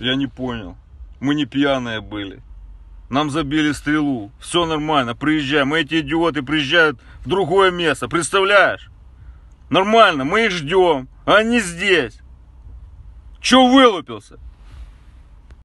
Я не понял. Мы не пьяные были. Нам забили стрелу. Все нормально, приезжаем. Эти идиоты приезжают в другое место, представляешь? Нормально, мы их ждем. А они здесь. Че вылупился?